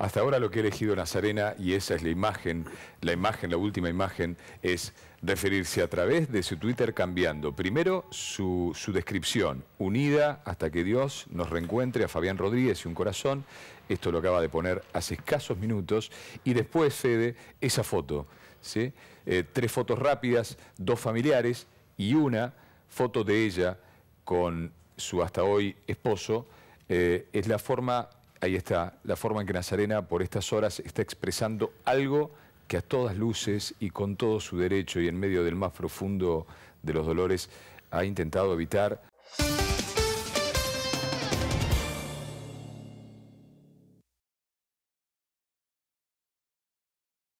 Hasta ahora lo que he elegido Nazarena, y esa es la imagen, la imagen, la última imagen, es referirse a través de su Twitter cambiando. Primero su, descripción, unida hasta que Dios nos reencuentre a Fabián Rodríguez y un corazón. Esto lo acaba de poner hace escasos minutos. Y después, Fede, esa foto. Eh, tres fotos rápidas, dos familiares y una foto de ella con su hasta hoy esposo. Eh, es la forma Ahí está, la forma en que Nazarena por estas horas está expresando algo que a todas luces y con todo su derecho y en medio del más profundo de los dolores ha intentado evitar